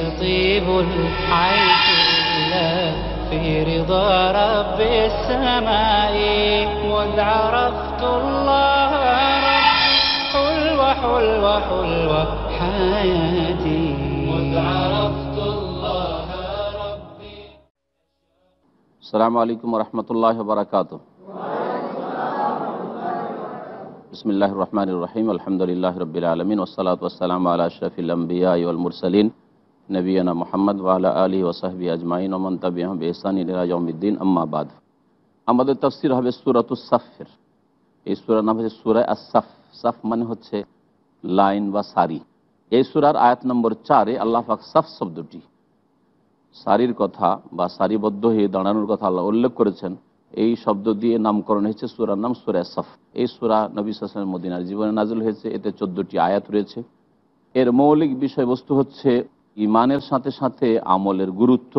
طيب العيش إلا في رضا رب السماء مذ عرفت الله ربي حلوة حلوة حلوة حياتي مذ عرفت السلام عليكم ورحمة الله وبركاته بسم الله الرحمن الرحيم الحمد لله رب العالمين والصلاة والسلام على أشرف الأنبياء والمرسلين নবীনা মোহাম্মদ ওয়ালা আলী ওসাহবি আজমাইন ওমন তাবিহম আম্মাবাদ আমাদের তফসির হবে সুরাত সুরাতুসাফের এই সুরার নাম হচ্ছে সুরায় আসাফ সাফ মানে হচ্ছে লাইন বা সারি এই সুরার আয়াত নম্বর চারে আল্লাহ ফাক সাফ শব্দটি সারির কথা বা সারিবদ্ধ হয়ে দাঁড়ানোর কথা আল্লাহ উল্লেখ করেছেন এই শব্দ দিয়ে নামকরণ হয়েছে সুরার নাম সুরায় সাফ এই সুরা নবী সাসনের মদিনার জীবনে নাজল হয়েছে এতে চোদ্দটি আয়াত রয়েছে এর মৌলিক বিষয়বস্তু হচ্ছে ইমানের সাথে সাথে আমলের গুরুত্ব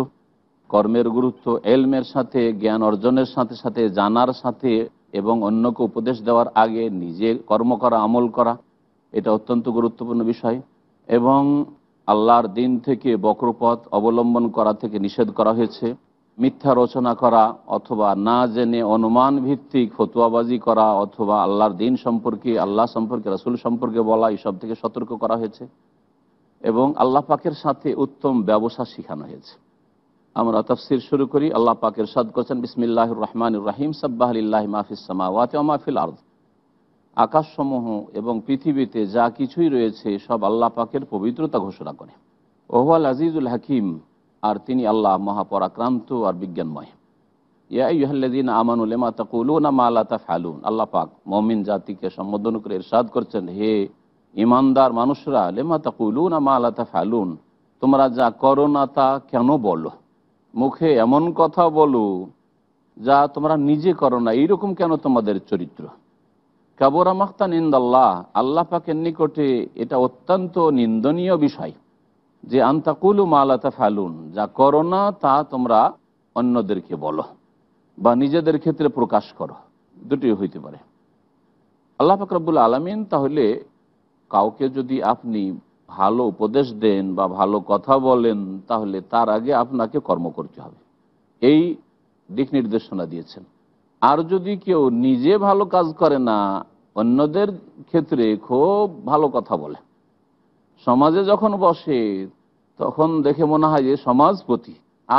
কর্মের গুরুত্ব এলমের সাথে জ্ঞান অর্জনের সাথে সাথে জানার সাথে এবং অন্যকে উপদেশ দেওয়ার আগে নিজে কর্ম করা আমল করা এটা অত্যন্ত গুরুত্বপূর্ণ বিষয় এবং আল্লাহর দিন থেকে বক্রপথ অবলম্বন করা থেকে নিষেধ করা হয়েছে মিথ্যা রচনা করা অথবা না জেনে অনুমান ভিত্তিক ফতুয়াবাজি করা অথবা আল্লাহর দিন সম্পর্কে আল্লাহ সম্পর্কে রাসুল সম্পর্কে বলা এসব থেকে সতর্ক করা হয়েছে এবং আল্লাহ পাকের সাথে উত্তম ব্যবসা শিখানো হয়েছে আমরা তফসির শুরু করি আল্লাহ পাকের সাদ করছেন বিসমিল্লাহ রহমান রাহিম সাব্বাহ আলিল্লাহ মাহফিস সামাওয়াতে মাহফিল আর্দ আকাশসমূহ এবং পৃথিবীতে যা কিছুই রয়েছে সব আল্লাহ পাকের পবিত্রতা ঘোষণা করে ওহাল আজিজুল হাকিম আর তিনি আল্লাহ মহাপরাক্রান্ত আর বিজ্ঞানময় ইয়াহ্লাদিন আমানুলেমা তাকুলুনা মালা তা ফালুন আল্লাহ পাক মমিন জাতিকে সম্বোধন করে ইরশাদ করছেন হে ইমানদার মানুষরা লেমা তা কুলুন মা তা ফালুন তোমরা যা করো না তা কেন বলো মুখে এমন কথা বলো যা তোমরা নিজে করো না এইরকম কেন তোমাদের চরিত্র কাবরা মাখতান নিন্দাল্লাহ আল্লাহ পাকের নিকটে এটা অত্যন্ত নিন্দনীয় বিষয় যে আন্তাকুলু মালাতা ফালুন যা করো না তা তোমরা অন্যদেরকে বলো বা নিজেদের ক্ষেত্রে প্রকাশ করো দুটি হইতে পারে আল্লাহ ফাকরাবুল আলমিন তাহলে কাউকে যদি আপনি ভালো উপদেশ দেন বা ভালো কথা বলেন তাহলে তার আগে আপনাকে কর্ম করতে হবে এই দিক নির্দেশনা দিয়েছেন আর যদি কেউ নিজে ভালো কাজ করে না অন্যদের ক্ষেত্রে খুব ভালো কথা বলে সমাজে যখন বসে তখন দেখে মনে হয় যে সমাজপতি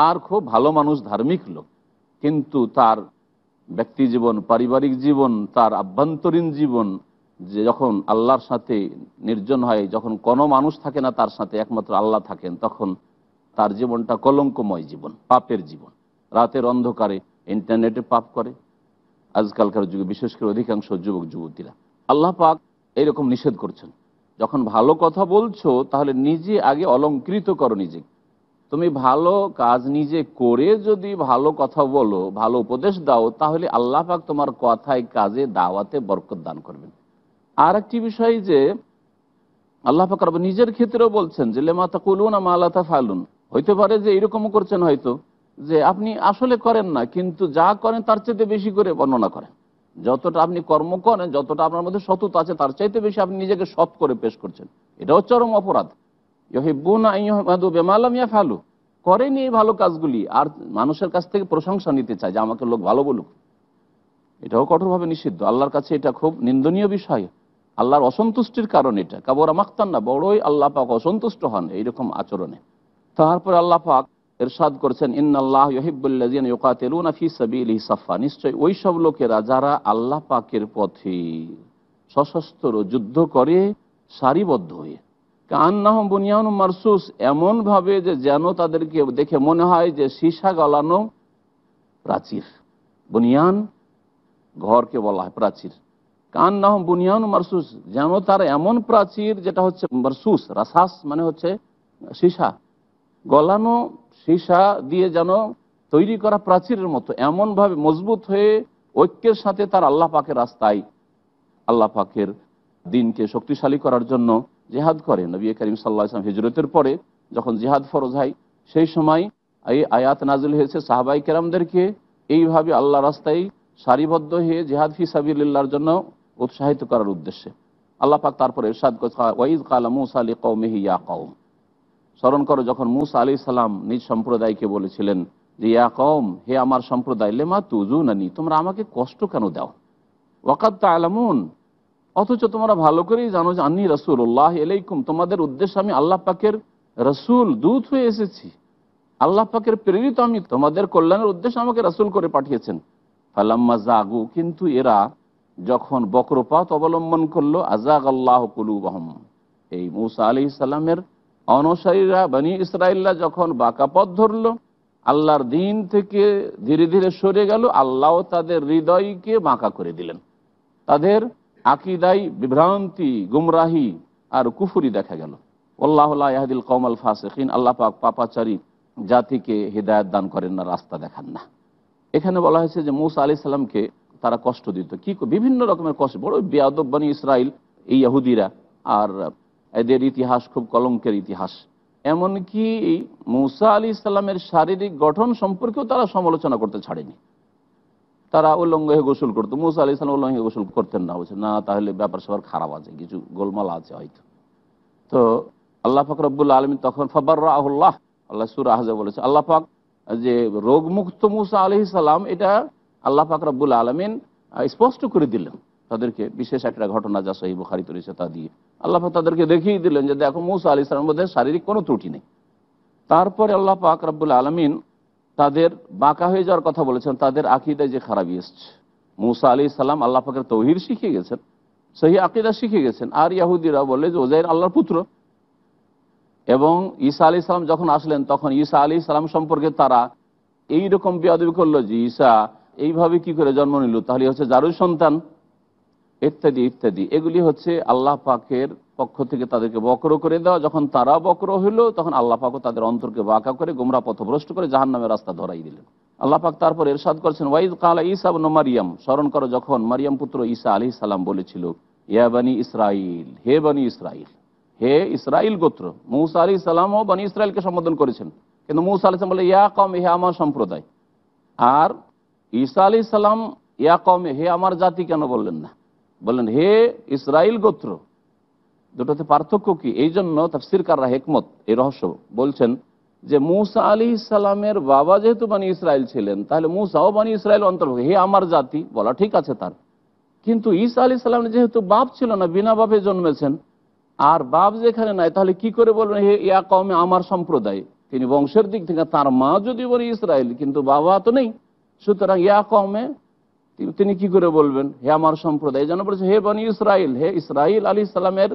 আর খুব ভালো মানুষ ধার্মিক লোক কিন্তু তার ব্যক্তি জীবন পারিবারিক জীবন তার আভ্যন্তরীণ জীবন যে যখন আল্লাহর সাথে নির্জন হয় যখন কোনো মানুষ থাকে না তার সাথে একমাত্র আল্লাহ থাকেন তখন তার জীবনটা কলঙ্কময় জীবন পাপের জীবন রাতের অন্ধকারে ইন্টারনেটে পাপ করে আজকালকার যুগে বিশেষ করে অধিকাংশ যুবক যুবতীরা আল্লাহ পাক এরকম নিষেধ করছেন যখন ভালো কথা বলছো তাহলে নিজে আগে অলঙ্কৃত করো নিজেকে তুমি ভালো কাজ নিজে করে যদি ভালো কথা বলো ভালো উপদেশ দাও তাহলে আল্লাহ পাক তোমার কথায় কাজে দাওয়াতে বরকত দান করবেন আর একটি বিষয় যে আল্লাহ ফাকর নিজের ক্ষেত্রেও বলছেন যে লেমা কুলুন আমা আল্লাহ ফালুন হইতে পারে যে এরকমও করছেন হয়তো যে আপনি আসলে করেন না কিন্তু যা করেন তার চাইতে বেশি করে বর্ণনা করেন যতটা আপনি কর্ম করেন যতটা আপনার মধ্যে সততা আছে তার চাইতে বেশি আপনি নিজেকে সৎ করে পেশ করছেন এটাও চরম অপরাধ ফালু করেনি এই ভালো কাজগুলি আর মানুষের কাছ থেকে প্রশংসা নিতে চায় যে আমাকে লোক ভালো বলুক এটাও কঠোরভাবে নিষিদ্ধ আল্লাহর কাছে এটা খুব নিন্দনীয় বিষয় আল্লাহর অসন্তুষ্টির কারণ এটা কাবরা মাখতান না বড়ই আল্লাহ পাক অসন্তুষ্ট হন এইরকম আচরণে তারপর আল্লাহ পাক এরশাদ করেছেন ইন্নআল্লাহ ইহিবুল্লাজিন নিশ্চয়ই ওই সব লোকেরা যারা আল্লাহ পাকের পথে সশস্ত্র যুদ্ধ করে সারিবদ্ধ হয়ে কান্নাহম বুনিয়ান মারসুস এমনভাবে যে যেন তাদেরকে দেখে মনে হয় যে সীসা গলানো প্রাচীর বুনিয়ান ঘরকে বলা হয় প্রাচীর কান নাহম বুনিয়ান মারসুস যেন তার এমন প্রাচীর যেটা হচ্ছে মারসুস রাসাস মানে হচ্ছে সীসা গলানো সীসা দিয়ে যেন তৈরি করা প্রাচীরের মতো এমনভাবে মজবুত হয়ে ঐক্যের সাথে তার আল্লাহ পাকের রাস্তায় আল্লাহ পাকের দিনকে শক্তিশালী করার জন্য জেহাদ করে নবী করিম সাল্লা ইসলাম হিজরতের পরে যখন জেহাদ ফরজ হয় সেই সময় এই আয়াত নাজিল হয়েছে সাহাবাই কেরামদেরকে এইভাবে আল্লাহ রাস্তায় সারিবদ্ধ হয়ে জেহাদ ফি সাবিল্লার জন্য উৎসাহিত করার উদ্দেশ্যে আল্লাহ পাক তারপরে ইরশাদ ওয়াইদ কালা মুসা আলী কৌমেহি ইয়া কৌম স্মরণ করো যখন মুসা আলি সালাম নিজ সম্প্রদায়কে বলেছিলেন যে ইয়া কৌম হে আমার সম্প্রদায় লেমা তুজু নানি তোমরা আমাকে কষ্ট কেন দাও ওয়াকাদ তা আলামুন অথচ তোমরা ভালো করেই জানো যে আনি রসুল আল্লাহ এলাইকুম তোমাদের উদ্দেশ্যে আমি আল্লাহ পাকের রসুল দূত হয়ে এসেছি আল্লাহ পাকের প্রেরিত আমি তোমাদের কল্যাণের উদ্দেশ্যে আমাকে রসুল করে পাঠিয়েছেন ফালাম্মা জাগু কিন্তু এরা যখন বক্রপাত অবলম্বন করলো আজাক আল্লাহ কুলুবাহম এই মুসা আলি ইসাল্লামের অনসারীরা বানি ইসরায়েলরা যখন বাঁকাপথ ধরল আল্লাহর দিন থেকে ধীরে ধীরে সরে গেল আল্লাহ তাদের হৃদয়কে বাঁকা করে দিলেন তাদের আকিদাই বিভ্রান্তি গুমরাহি আর কুফুরি দেখা গেল আল্লাহদিল কমল ফাসেখিন আল্লাহ পাক পাপাচারী জাতিকে হৃদায়ত দান করেন না রাস্তা দেখান না এখানে বলা হয়েছে যে মৌসা আলি সাল্লামকে তারা কষ্ট দিত কি বিভিন্ন রকমের কষ্ট বড় বেয়াদব ইসরায়েল এই ইহুদিরা আর এদের ইতিহাস খুব কলঙ্কের ইতিহাস এমনকি মুসা আলি ইসলামের শারীরিক গঠন সম্পর্কেও তারা সমালোচনা করতে ছাড়েনি তারা উল্লঙ্গ হয়ে গোসল করতো মুসা আলি ইসলাম উল্লঙ্গ হয়ে গোসল করতেন না বলছে না তাহলে ব্যাপার সবার খারাপ আছে কিছু গোলমাল আছে হয়তো তো আল্লাহ পাক রব্বুল্লা আলমী তখন ফবার আহুল্লাহ আল্লাহ সুর আহজা বলেছে আল্লাহ পাক যে রোগমুক্ত মুসা আলি ইসালাম এটা আল্লাহ রব্বুল আলমিন স্পষ্ট করে দিলেন তাদেরকে বিশেষ একটা ঘটনা যা সহি বুখারিত তুলেছে তা দিয়ে আল্লাহ তাদেরকে দেখিয়ে দিলেন যে দেখো মৌসা আলী ইসলামের মধ্যে শারীরিক কোনো ত্রুটি নেই তারপরে আল্লাহ পাক রব্বুল আলমিন তাদের বাঁকা হয়ে যাওয়ার কথা বলেছেন তাদের আকিদায় যে খারাপই এসছে মৌসা আলী ইসলাম আল্লাহ পাকের তৌহির শিখে গেছেন সহি আকিদা শিখে গেছেন আর ইয়াহুদিরা বলে যে ওজাইর আল্লাহর পুত্র এবং ঈসা আলী ইসলাম যখন আসলেন তখন ঈসা আলী ইসলাম সম্পর্কে তারা এইরকম বিয়াদবি করলো যে ঈসা এইভাবে কি করে জন্ম নিল তাহলে হচ্ছে জারুই সন্তান ইত্যাদি ইত্যাদি এগুলি হচ্ছে আল্লাহ পাকের পক্ষ থেকে তাদেরকে বক্র করে দেওয়া যখন তারা বক্র হলো তখন আল্লাহ পাকও তাদের অন্তরকে বাঁকা করে গোমরা পথভ্রষ্ট করে জাহান নামের রাস্তা ধরাই দিলেন আল্লাহ পাক তারপর এরশাদ করছেন ওয়াইদ কালা ইসা ন মারিয়াম স্মরণ করো যখন মারিয়াম পুত্র ঈসা আলি সালাম বলেছিল ইয়া বানি ইসরাইল হে বানি ইসরাইল হে ইসরাইল গোত্র মৌসা আলি সালামও বানি ইসরায়েলকে সম্বোধন করেছেন কিন্তু মৌসা আলি সালাম বলে ইয়া কম হে আমার সম্প্রদায় আর ঈসা আলি সালাম ইয়া কমে হে আমার জাতি কেন বললেন না বললেন হে ইসরায়েল গোত্র দুটোতে পার্থক্য কি এই জন্য তার সিরকাররা হেকমত এই রহস্য বলছেন যে মুসা আলি ইসালামের বাবা যেহেতু বানি ইসরায়েল ছিলেন তাহলে মুসাও বানি ইসরায়েল অন্তর্ভুক্ত হে আমার জাতি বলা ঠিক আছে তার কিন্তু ঈসা আলি সাল্লাম যেহেতু বাপ ছিল না বিনা বাপে জন্মেছেন আর বাপ যেখানে নাই তাহলে কি করে বলবেন হে ইয়া কমে আমার সম্প্রদায় তিনি বংশের দিক থেকে তার মা যদি বলি ইসরায়েল কিন্তু বাবা তো নেই সুতরাং ইয়া কমে তিনি কি করে বলবেন হে আমার সম্প্রদায় যেন বলছে হে বনি ইসরায়েল হে ইসরায়েল আলী ইসলামের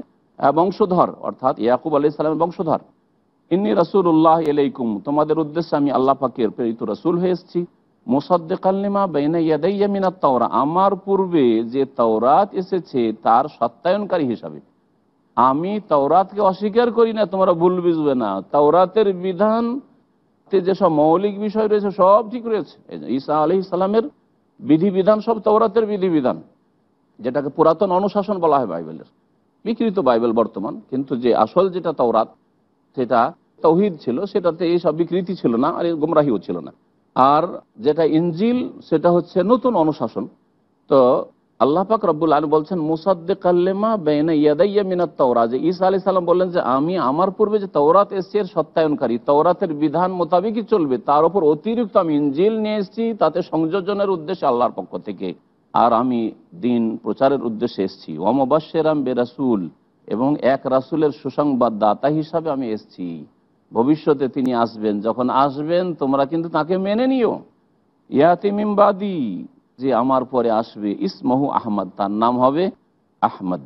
বংশধর অর্থাৎ ইয়াকুব আলী ইসলামের বংশধর ইন্নি উল্লাহ এলাইকুম তোমাদের উদ্দেশ্যে আমি আল্লাহ পাকের প্রেরিত রাসুল হয়ে এসেছি মোসাদ্দেকাল্লিমা বেইনা ইয়াদাইয়া তাওরা আমার পূর্বে যে তাওরাত এসেছে তার সত্যায়নকারী হিসাবে আমি তাওরাতকে অস্বীকার করি না তোমরা ভুল বুঝবে না তাওরাতের বিধান যেসব মৌলিক বিষয় রয়েছে সব ঠিক রয়েছে ঈসা আলি ইসলামের বিধিবিধান সব তওরাতের বিধিবিধান যেটাকে পুরাতন অনুশাসন বলা হয় বাইবেলের বিকৃত বাইবেল বর্তমান কিন্তু যে আসল যেটা তওরাত সেটা তৌহিদ ছিল সেটাতে এই সব বিকৃতি ছিল না আর গোমরাহিও ছিল না আর যেটা ইঞ্জিল সেটা হচ্ছে নতুন অনুশাসন তো আল্লাহ রব্বুল আলী বলছেন মুসাদ্দেকাল্লেমা আল্লেমা ইয়াদাইয়া মিনাত তওরা যে ঈসা আলি সাল্লাম বললেন যে আমি আমার পূর্বে যে তওরাত এসছি এর সত্যায়নকারী তওরাতের বিধান মোতাবেকই চলবে তার উপর অতিরিক্ত আমি ইঞ্জিল নিয়ে এসেছি তাতে সংযোজনের উদ্দেশ্যে আল্লাহর পক্ষ থেকে আর আমি দিন প্রচারের উদ্দেশ্যে এসেছি অমবাসেরাম বেরাসুল এবং এক রাসুলের সুসংবাদ দাতা হিসাবে আমি এসেছি ভবিষ্যতে তিনি আসবেন যখন আসবেন তোমরা কিন্তু তাকে মেনে নিও ইয়াতিমিমবাদী যে আমার পরে আসবে ইসমহু আহমদ তার নাম হবে আহমদ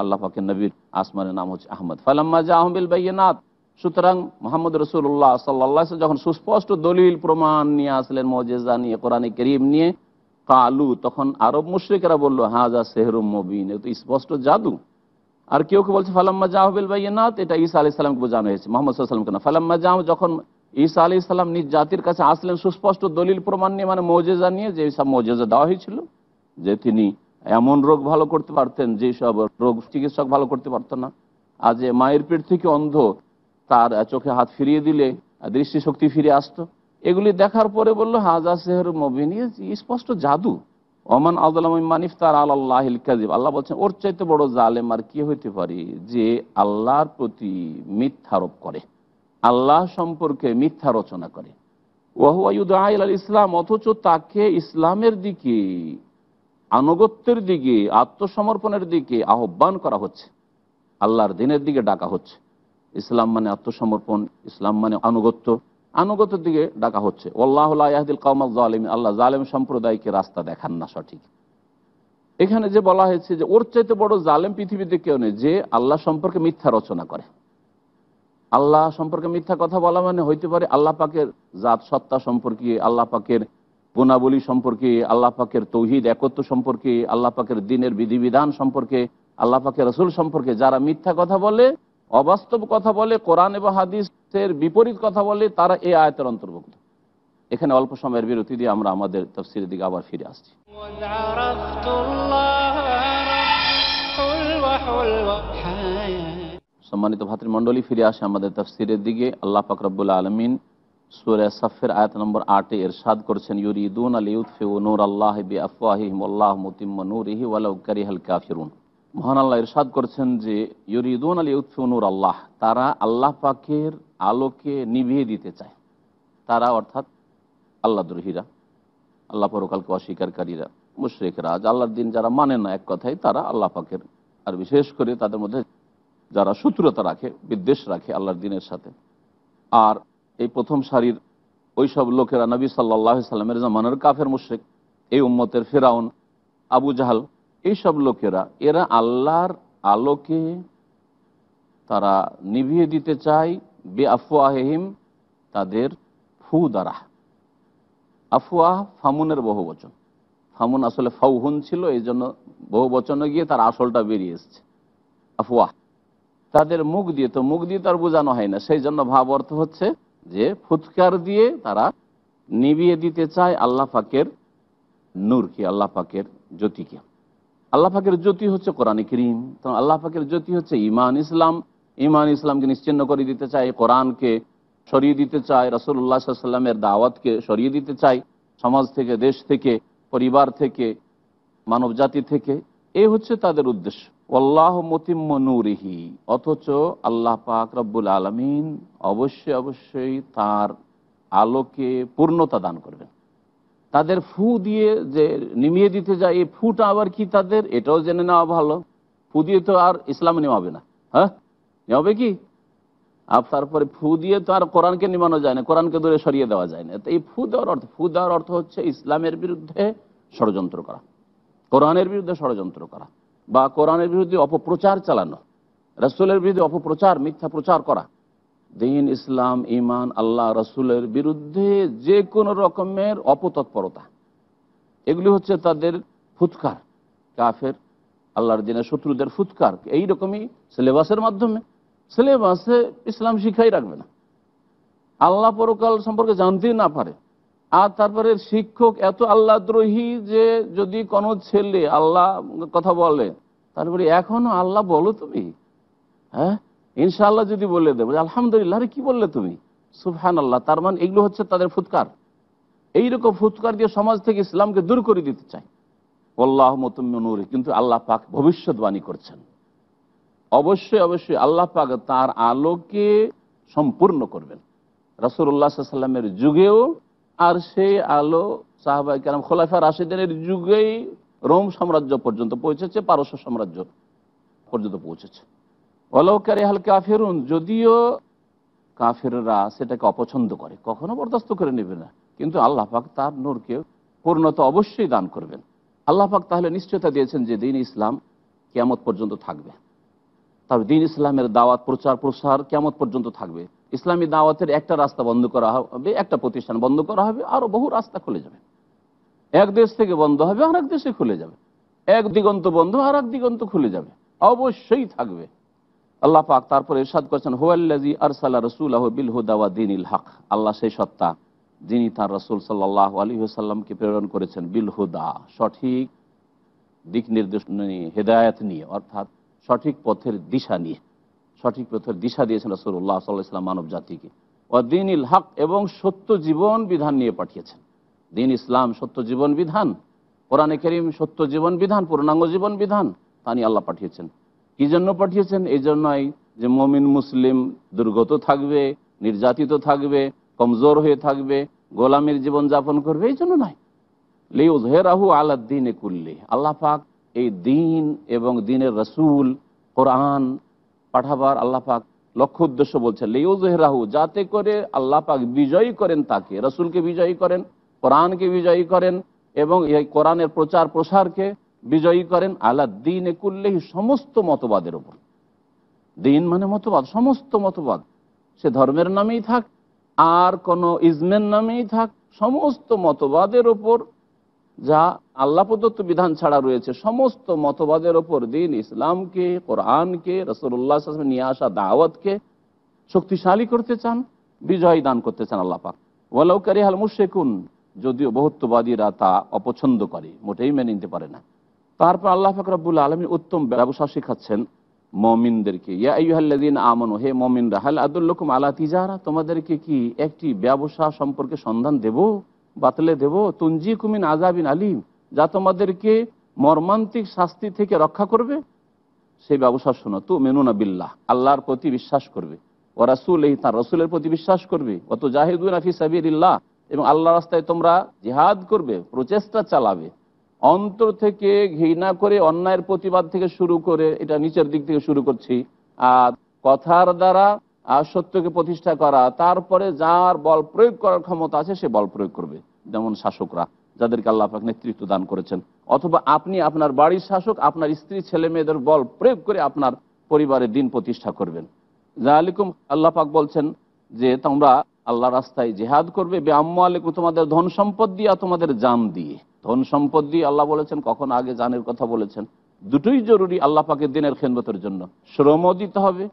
আল্লাহ পাকে নবীর আসমানের নাম হচ্ছে আহমদ ফালাম্মা জা আহমিল বাইনাথ সুতরাং মোহাম্মদ রসুল্লাহ সাল্লা যখন সুস্পষ্ট দলিল প্রমাণ নিয়ে আসলেন মজেজা নিয়ে কোরআনে করিম নিয়ে কালু তখন আরব মুশ্রিকেরা বললো হাজা সেহরুম মবিন এত স্পষ্ট জাদু আর কেউ কেউ বলছে ফালাম্মা জাহবিল বাইনাথ এটা ঈসা আলাইসালামকে বোঝানো হয়েছে মোহাম্মদ সাল্লামকে না ফালাম্মা জাহ যখন ঈসা আলি ইসলাম নিজ জাতির কাছে আসলেন সুস্পষ্ট দলিল প্রমাণ নিয়ে মানে মৌজেজা নিয়ে যে সব মৌজেজা দেওয়া হয়েছিল যে তিনি এমন রোগ ভালো করতে পারতেন সব রোগ চিকিৎসক ভালো করতে পারতো না আজ মায়ের পেট থেকে অন্ধ তার চোখে হাত ফিরিয়ে দিলে দৃষ্টিশক্তি ফিরে আসতো এগুলি দেখার পরে বলল হাজা সেহর স্পষ্ট জাদু ওমান আদালিফ তার আল্লাহ কাজিব আল্লাহ বলছেন ওর চাইতে বড় জালেম আর কি হইতে পারি যে আল্লাহর প্রতি মিথ্যারোপ করে আল্লাহ সম্পর্কে মিথ্যা রচনা করে ওয়াহুয়াইল ইসলাম অথচ তাকে ইসলামের দিকে আনুগত্যের দিকে আত্মসমর্পণের দিকে আহ্বান করা হচ্ছে আল্লাহর দিনের দিকে ডাকা হচ্ছে ইসলাম মানে আত্মসমর্পণ ইসলাম মানে আনুগত্য আনুগত্যের দিকে ডাকা হচ্ছে ওল্লাহুল্লাহদিল কাউমাল জালিম আল্লাহ জালেম সম্প্রদায়কে রাস্তা দেখান না সঠিক এখানে যে বলা হয়েছে যে ওর চাইতে বড় জালেম পৃথিবীতে কেউ নেই যে আল্লাহ সম্পর্কে মিথ্যা রচনা করে আল্লাহ সম্পর্কে মিথ্যা কথা বলা মানে হইতে পারে আল্লাহ পাকের জাত সত্তা সম্পর্কে আল্লাহ পাকের গুণাবলী সম্পর্কে আল্লাহ পাকের তৌহিদ একত্র সম্পর্কে আল্লাহ পাকের দিনের বিধিবিধান সম্পর্কে আল্লাহ পাকের রসুল সম্পর্কে যারা মিথ্যা কথা বলে অবাস্তব কথা বলে কোরআন এবং হাদিসের বিপরীত কথা বলে তারা এই আয়তের অন্তর্ভুক্ত এখানে অল্প সময়ের বিরতি দিয়ে আমরা আমাদের তফসির দিকে আবার ফিরে আসছি সম্মানিত ভাতৃমণ্ডলী ফিরে আসে আমাদের তফসিরের দিকে আল্লাহ পাকরবুল আলমিন সুরে সফের আয়াত নম্বর আটে এরশাদ করছেন ইউরিদুন আলী ইউৎফিউ নূর আল্লাহ বি আফওয়াহিম আল্লাহ মুতিম নূরিহি ওয়ালাউকারি হাল কাফিরুন মহান আল্লাহ ইরশাদ করছেন যে ইউরিদুন আলী ইউৎফিউ নূর আল্লাহ তারা আল্লাহ পাকের আলোকে নিভিয়ে দিতে চায় তারা অর্থাৎ আল্লাহ দ্রোহীরা আল্লাহ পরকালকে অস্বীকারীরা মুশ্রিকরা আজ আল্লাহ দিন যারা মানে না এক কথায় তারা আল্লাহ পাকের আর বিশেষ করে তাদের মধ্যে যারা শত্রুতা রাখে বিদ্বেষ রাখে আল্লাহর দিনের সাথে আর এই প্রথম সারির ওই সব লোকেরা নবী সাল্লাহ সাল্লামের জামানের কাফের মুশ্রেক এই উম্মতের ফেরাউন আবু জাহাল এইসব লোকেরা এরা আল্লাহর আলোকে তারা নিভিয়ে দিতে চায় বে আফওয়াহিম তাদের ফু দ্বারা আফওয়াহ ফামুনের বহু বচন ফামুন আসলে ফাউহুন ছিল এই জন্য বহু বচনে গিয়ে তার আসলটা বেরিয়ে এসছে আফওয়াহ তাদের মুখ দিয়ে তো মুখ দিয়ে তো আর বোঝানো হয় না সেই জন্য ভাব অর্থ হচ্ছে যে ফুৎকার দিয়ে তারা নিবিয়ে দিতে চায় আল্লাহ নূর কি আল্লাহ জ্যোতি জ্যোতিকে আল্লাহ ফাকের জ্যোতি হচ্ছে কোরআন করিম তো আল্লাহ ফাকের জ্যোতি হচ্ছে ইমান ইসলাম ইমান ইসলামকে নিশ্চিন্ন করে দিতে চায় কোরআনকে সরিয়ে দিতে চায় রসুল্লাহ সাল্লামের দাওয়াতকে সরিয়ে দিতে চায় সমাজ থেকে দেশ থেকে পরিবার থেকে মানব জাতি থেকে এ হচ্ছে তাদের উদ্দেশ্য আল্লাহ মতিম্ম নূরিহি অথচ আল্লাহ পাক রব্বুল আলমিন অবশ্যই অবশ্যই তার আলোকে পূর্ণতা দান করবেন তাদের ফু দিয়ে যে নিমিয়ে দিতে যায় এই ফুটা আবার কি তাদের এটাও জেনে নেওয়া ভালো ফু দিয়ে তো আর ইসলাম নেওয়াবে না হ্যাঁ নেওয়াবে কি আর তারপরে ফু দিয়ে তো আর কোরআনকে নিমানো যায় না কোরআনকে দূরে সরিয়ে দেওয়া যায় না তো এই ফু দেওয়ার অর্থ ফু দেওয়ার অর্থ হচ্ছে ইসলামের বিরুদ্ধে ষড়যন্ত্র করা কোরআনের বিরুদ্ধে ষড়যন্ত্র করা বা কোরআনের বিরুদ্ধে অপপ্রচার চালানো রসুলের বিরুদ্ধে অপপ্রচার মিথ্যা প্রচার করা দিন ইসলাম ইমান আল্লাহ রসুলের বিরুদ্ধে যে কোনো রকমের অপতৎপরতা এগুলি হচ্ছে তাদের ফুৎকার কাফের আল্লাহর দিনের শত্রুদের ফুৎকার এইরকমই সিলেবাসের মাধ্যমে সিলেবাসে ইসলাম শিক্ষাই রাখবে না আল্লাহ পরকাল সম্পর্কে জানতেই না পারে আর তারপরে শিক্ষক এত আল্লাহদ্রোহী যে যদি কোনো ছেলে আল্লাহ কথা বলে তারপরে এখনো আল্লাহ বলো তুমি হ্যাঁ ইনশাআল্লাহ যদি বলে দেবো আলহামদুলিল্লাহ কি বললে তুমি সুফহান আল্লাহ তার মানে এগুলো হচ্ছে তাদের ফুৎকার এইরকম ফুৎকার দিয়ে সমাজ থেকে ইসলামকে দূর করে দিতে চায় আল্লাহ মতুমনুর কিন্তু আল্লাহ পাক ভবিষ্যৎবাণী করছেন অবশ্যই অবশ্যই আল্লাহ পাক তার আলোকে সম্পূর্ণ করবেন রাসুল্লাহ সাল্লামের যুগেও আর সেই আলো সাহাবাই কেন খোলাফা রাশিদিনের যুগেই রোম সাম্রাজ্য পর্যন্ত পৌঁছেছে পারস্য সাম্রাজ্য পর্যন্ত পৌঁছেছে অলৌকারী হাল কাফেরুন যদিও কাফেররা সেটাকে অপছন্দ করে কখনো বরদাস্ত করে নেবে না কিন্তু আল্লাহ পাক তার নূরকে পূর্ণতা অবশ্যই দান করবেন আল্লাহ পাক তাহলে নিশ্চয়তা দিয়েছেন যে দিন ইসলাম কেমত পর্যন্ত থাকবে তবে দিন ইসলামের দাওয়াত প্রচার প্রসার কেমত পর্যন্ত থাকবে ইসলামী দাওয়াতের একটা রাস্তা বন্ধ করা হবে একটা প্রতিষ্ঠান বন্ধ করা হবে আরো বহু রাস্তা খুলে যাবে এক দেশ থেকে বন্ধ হবে আর এক দেশে খুলে যাবে এক দিগন্ত বন্ধ আর এক দিগন্ত খুলে যাবে অবশ্যই থাকবে আল্লাহ পাক তারপরে এরশাদ করেছেন হুয়াল্লাজি আরসালা রসুল বিল হুদাওয়া দিন ইল হক আল্লাহ সেই সত্তা যিনি তার রসুল সাল্লাহ আলী সাল্লামকে প্রেরণ করেছেন বিল হুদা সঠিক দিক নির্দেশ নিয়ে হেদায়েত নিয়ে অর্থাৎ সঠিক পথের দিশা নিয়ে সঠিক পথের দিশা দিয়েছেন রসুল্লাহ সাল্লাহ ইসলাম মানব জাতিকে ও দিন ইল হক এবং সত্য জীবন বিধান নিয়ে পাঠিয়েছেন দিন ইসলাম সত্য জীবন বিধান কোরআনে করিম সত্য জীবন বিধান পূর্ণাঙ্গ জীবন বিধান তা নিয়ে আল্লাহ পাঠিয়েছেন কি জন্য পাঠিয়েছেন এই জন্যই যে মমিন মুসলিম দুর্গত থাকবে নির্যাতিত থাকবে কমজোর হয়ে থাকবে গোলামের জীবন যাপন করবে এই জন্য নয় লিউজ হে রাহু আল্লাহ কুল্লি আল্লাহ পাক এই দিন এবং দিনের রসুল কোরআন পাঠাবার আল্লাহ পাক লক্ষ্য উদ্দেশ্য বলছেন রাহু যাতে করে আল্লাহ পাক বিজয়ী করেন তাকে রসুলকে বিজয়ী করেন কোরআনকে বিজয়ী করেন এবং এই কোরআনের প্রচার প্রসারকে বিজয়ী করেন আল্লাহ দিন কুল্লেহি সমস্ত মতবাদের উপর দিন মানে মতবাদ সমস্ত মতবাদ সে ধর্মের নামেই থাক আর কোনো ইজমের নামেই থাক সমস্ত মতবাদের ওপর যা আল্লাহ প্রদত্ত বিধান ছাড়া রয়েছে সমস্ত মতবাদের ওপর দিন ইসলামকে কোরআনকে রসুল্লাহ নিয়ে আসা দাওয়াতকে শক্তিশালী করতে চান বিজয় দান করতে চান আল্লাপাক পাক ওয়ালাউকারি হাল মুশেকুন যদিও বহুত্ববাদীরা তা অপছন্দ করে মোটেই মেনে নিতে পারে না তারপর আল্লাহ ফাকরাবুল আলমী উত্তম ব্যবসা শেখাচ্ছেন মমিনদেরকে ইয়াহ্লাদিন আমন হে মমিন রাহাল আদুল্লকুম আলা তিজারা তোমাদেরকে কি একটি ব্যবসা সম্পর্কে সন্ধান দেব বাতলে দেব তুঞ্জি কুমিন আজাবিন আলিম যা তোমাদেরকে মর্মান্তিক শাস্তি থেকে রক্ষা করবে সেই ব্যবসা শোনো তো মেনুনা বিল্লাহ আল্লাহর প্রতি বিশ্বাস করবে ও রাসুল এই তাঁর রসুলের প্রতি বিশ্বাস করবে অত জাহিদুল আফি সাবিরিল্লাহ এবং আল্লাহ রাস্তায় তোমরা জিহাদ করবে প্রচেষ্টা চালাবে অন্তর থেকে ঘৃণা করে অন্যায়ের প্রতিবাদ থেকে শুরু করে এটা নিচের দিক থেকে শুরু করছি আর কথার দ্বারা আর সত্যকে প্রতিষ্ঠা করা তারপরে যার বল প্রয়োগ করার ক্ষমতা আছে সে বল প্রয়োগ করবে যেমন শাসকরা যাদেরকে আল্লাহ পাক নেতৃত্ব দান করেছেন অথবা আপনি আপনার বাড়ির শাসক আপনার স্ত্রী ছেলে মেয়েদের বল প্রয়োগ করে আপনার পরিবারে দিন প্রতিষ্ঠা করবেন জাহালিকুম আল্লাহ পাক বলছেন যে তোমরা আল্লাহ রাস্তায় জেহাদ করবে ব্যাম্ম আলিকুম তোমাদের ধন সম্পদ দিয়ে তোমাদের জান দিয়ে ধন সম্পদ দিয়ে আল্লাহ বলেছেন কখন আগে জানের কথা বলেছেন দুটোই জরুরি আল্লাহ পাকের দিনের খেনবতের জন্য শ্রমও দিতে হবে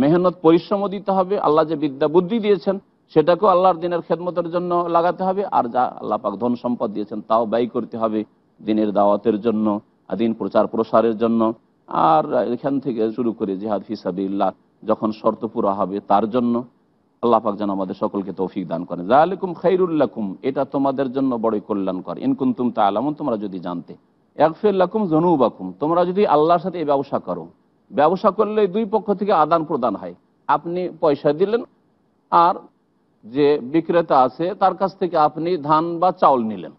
মেহনত পরিশ্রমও দিতে হবে আল্লাহ যে বিদ্যা বুদ্ধি দিয়েছেন সেটাকেও আল্লাহর দিনের খেদমতের জন্য লাগাতে হবে আর যা আল্লাহ পাক ধন সম্পদ দিয়েছেন তাও ব্যয় করতে হবে দিনের দাওয়াতের জন্য দিন প্রচার প্রসারের জন্য আর এখান থেকে শুরু করে জিহাদ ইল্লাহ যখন শর্ত পুরো হবে তার জন্য আল্লাহ পাক যেন আমাদের সকলকে তৌফিক দান করেন আলিকুম খৈরুল্লাকুম এটা তোমাদের জন্য বড়ই কল্যাণকর ইনকুন্তুম তা আলামন তোমরা যদি জানতে একফিল্লাকুম জনুবাকুম তোমরা যদি আল্লাহর সাথে এই ব্যবসা করো ব্যবসা করলে দুই পক্ষ থেকে আদান প্রদান হয় আপনি পয়সা দিলেন আর যে বিক্রেতা আছে তার কাছ থেকে আপনি ধান বা চাউল নিলেন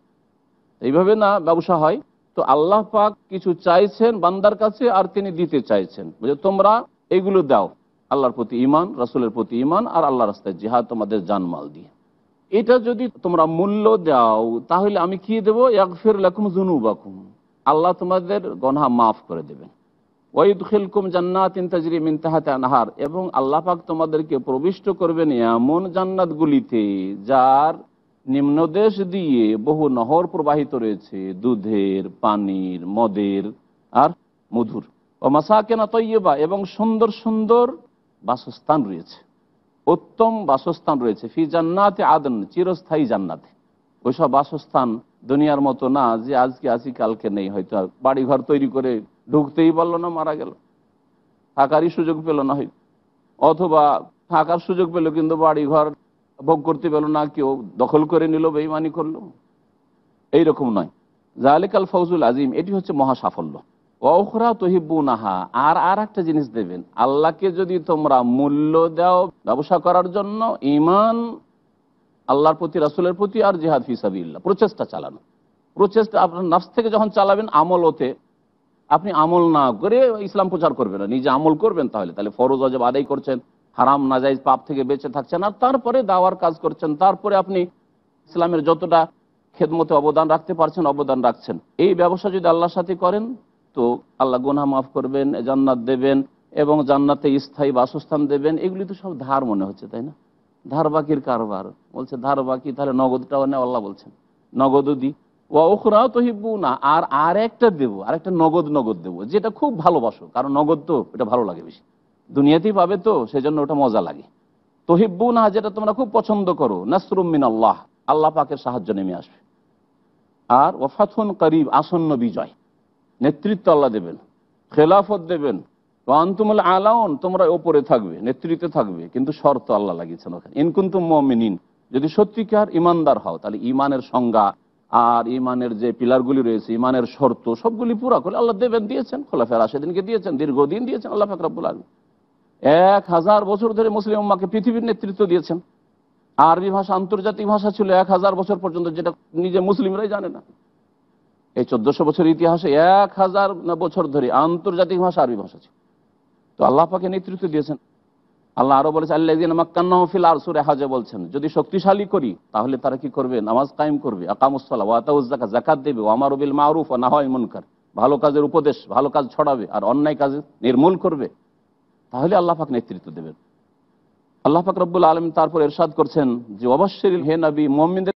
এইভাবে না ব্যবসা হয় তো আল্লাহ পাক কিছু চাইছেন বান্দার কাছে আর তিনি দিতে চাইছেন বুঝে তোমরা এগুলো দাও আল্লাহর প্রতি ইমান রাসুলের প্রতি ইমান আর আল্লাহ রাস্তায় জিহাদ তোমাদের জানমাল দিয়ে এটা যদি তোমরা মূল্য দাও তাহলে আমি কি দেবো ইয়াকফির লাকুম জুনু বাকুম আল্লাহ তোমাদের গনহা মাফ করে দেবেন ওয়াইদ খিলকুম জান্নাত ইন্তাজরি মিনতাহাতে আনহার এবং আল্লাপাক তোমাদেরকে প্রবিষ্ট করবেন এমন জান্নাতগুলিতে যার নিম্নদেশ দিয়ে বহু নহর প্রবাহিত রয়েছে দুধের পানির মদের আর মধুর ও মাসাকেনা তৈয়বা এবং সুন্দর সুন্দর বাসস্থান রয়েছে উত্তম বাসস্থান রয়েছে ফি জান্নাতে আদন চিরস্থায়ী জান্নাতে ওইসব বাসস্থান দুনিয়ার মতো না যে আজকে আসি কালকে নেই হয়তো আর বাড়িঘর তৈরি করে ঢুকতেই পারল না মারা গেল থাকারই সুযোগ পেল না হয় অথবা থাকার সুযোগ পেল কিন্তু বাড়ি ঘর ভোগ করতে পেল না কেউ দখল করে নিল বেইমানি করলো এইরকম নয় জালেকাল ফৌজুল আজিম এটি হচ্ছে মহা সাফল্য অখরা তহিবু নাহা আর আর একটা জিনিস দেবেন আল্লাহকে যদি তোমরা মূল্য দাও ব্যবসা করার জন্য ইমান আল্লাহর প্রতি রাসুলের প্রতি আর জেহাদ ফিসাবিল্লা প্রচেষ্টা চালানো প্রচেষ্টা আপনার নাফস থেকে যখন চালাবেন আমল ওতে আপনি আমল না করে ইসলাম প্রচার করবেন না নিজে আমল করবেন তাহলে তাহলে ফরজ অজব আদায় করছেন হারাম নাজাইজ পাপ থেকে বেঁচে থাকছেন আর তারপরে দাওয়ার কাজ করছেন তারপরে আপনি ইসলামের যতটা খেদমতে অবদান রাখতে পারছেন অবদান রাখছেন এই ব্যবসা যদি আল্লাহর সাথে করেন তো আল্লাহ গোনা মাফ করবেন জান্নাত দেবেন এবং জান্নাতে স্থায়ী বাসস্থান দেবেন এগুলি তো সব ধার মনে হচ্ছে তাই না ধার বাকির কারবার বলছে ধার বাকি তাহলে নগদটাও নেওয়া আল্লাহ বলছেন নগদও দিই ওখরাও না আর আর একটা দেব আর একটা নগদ নগদ দেবো যেটা খুব ভালোবাসো কারণ নগদ তো এটা ভালো লাগে বেশি দুনিয়াতেই পাবে তো সেজন্য ওটা মজা লাগে তহিব্বু না যেটা তোমরা খুব পছন্দ করো নাসরুমিন আল্লাহ আল্লাহ পাকের সাহায্য নেমে আসবে আর ওয়াফাথুন করিব আসন্ন বিজয় নেতৃত্ব আল্লাহ দেবেন খেলাফত দেবেন আন্তুমুল আলাউন তোমরা ওপরে থাকবে নেতৃত্বে থাকবে কিন্তু শর্ত আল্লাহ লাগিয়েছেন ওখানে ইনকুন্তুম যদি সত্যিকার ইমানদার হও তাহলে ইমানের সংজ্ঞা আর ইমানের যে পিলারগুলি রয়েছে ইমানের শর্ত সবগুলি পুরা করে আল্লাহ দেবেন দিয়েছেন খোলাফের আশেদিনকে দিয়েছেন দীর্ঘদিন দিয়েছেন আল্লাহ ফাকরাবুল আলম এক হাজার বছর ধরে মুসলিম উম্মাকে পৃথিবীর নেতৃত্ব দিয়েছেন আরবি ভাষা আন্তর্জাতিক ভাষা ছিল এক হাজার বছর পর্যন্ত যেটা নিজে মুসলিমরাই জানে না এই চোদ্দশো বছর ইতিহাসে এক হাজার বছর ধরে আন্তর্জাতিক ভাষা আরবি ভাষা ছিল তো আল্লাহ পাকে নেতৃত্ব দিয়েছেন আল্লাহ আরো বলেছে আল্লাহ মাক্কান্নফিল আর সুরে হাজে বলছেন যদি শক্তিশালী করি তাহলে তারা কি করবে নামাজ কায়েম করবে আকামুসলা ওয়াতাউজাকা জাকাত দেবে ওমার বিল মারুফ না হয় মুনকার ভালো কাজের উপদেশ ভালো কাজ ছড়াবে আর অন্যায় কাজে নির্মূল করবে তাহলে আল্লাহ পাক নেতৃত্ব দেবেন আল্লাহ পাক রব্বুল আলম তারপর এরশাদ করছেন যে অবশ্যই হে নবী মোহাম্মদের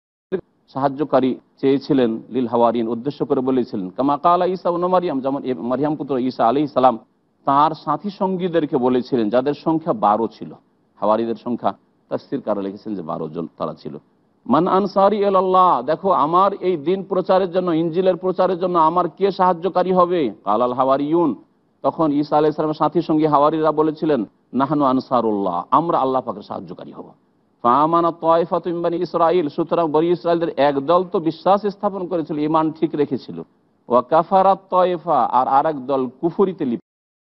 সাহায্যকারী চেয়েছিলেন লীল হাওয়ারিন উদ্দেশ্য করে বলেছিলেন কামাকা আলা ইসা মারিয়াম যেমন মারিয়াম পুত্র ঈসা আলি সালাম তার সাথী সঙ্গীদেরকে বলেছিলেন যাদের সংখ্যা বারো ছিল হাওয়ারিদের সংখ্যা তাস্তির কারা লিখেছেন যে বারো জন তারা ছিল মান আনসারি আল্লাহ দেখো আমার এই দিন প্রচারের জন্য ইঞ্জিলের প্রচারের জন্য আমার কে সাহায্যকারী হবে কালাল হাওয়ারিউন তখন ইসা আলাহ ইসলামের সাথী সঙ্গী হাওয়ারিরা বলেছিলেন নাহানু আনসারুল্লাহ আমরা আল্লাহ পাকের সাহায্যকারী হব ফামানা তয়ফা ইসরায়েল সুতরাং বরি ইসরায়েলদের একদল তো বিশ্বাস স্থাপন করেছিল ইমান ঠিক রেখেছিল ওয়া কাফারা আর আরেক দল কুফুরিতে